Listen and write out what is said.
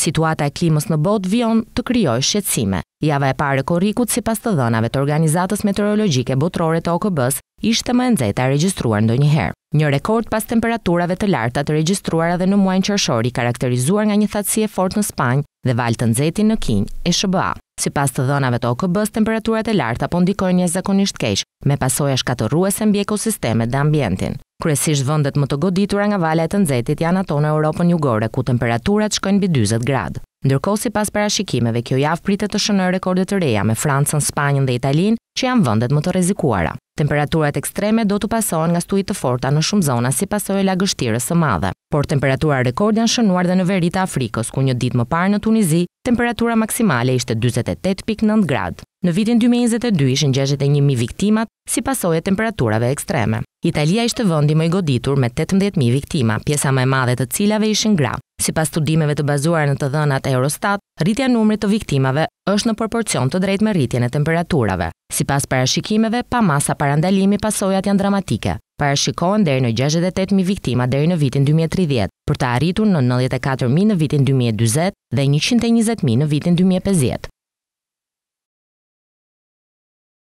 Situata e klimës në bot vion të krijojë shqetësime. Java e parë e korrikut, sipas të dhënave të Organizatës Meteorologjike Botërore të OKB-s, ishte më e nxehtë e regjistruar ndonjëherë. Një rekord pas temperaturave të larta të regjistruara edhe në muajin qërshori karakterizuar nga një thatësie fort në Spanjë dhe valë të nxehtë në Kinjë e SBA. Sipas të dhënave të OKB-s, temperaturat e larta po ndikojnë zakonisht keq, me pasoja në mbi ekosistemet dhe ambientin. Kryesisht vendet më të goditura nga vala e të nxehtit janë ato në Europën jugore ku temperaturat shkojnë mbi 40 gradë. Ndërkohë sipas parashikimeve, kjo javë pritet të shënojë rekorde të reja me Francën, Spanjën dhe Italinë, që janë vendet më të rrezikuara. Temperaturat ekstreme do të pasohen nga stuit të forta në shumë zona si pasoj lagështirës së madhe. Por temperatura rekord janë shënuar dhe në verita Afrikës, ku një dit më parë në Tunizi, temperatura maksimale ishte 28.9 grad. Në vitin 2022 ishën gjeshet e 1.000 viktimat si pasoj e temperaturave ekstreme. Italia ishte vëndi më i goditur me 18.000 viktima, pjesa më e madhe të cilave ishën gra. Si pas studimeve të bazuar në të dhënat e Eurostat, rritja numrit të viktimave është në proporcion të drejt me rritjen e temperaturave. Si pas parashikimeve, pa masa parandalimi pasojat janë dramatike. Parashikohen deri në 68.000 viktima deri në vitin 2030, për të arritur në 94.000 në vitin 2020 dhe 120.000 në vitin 2050.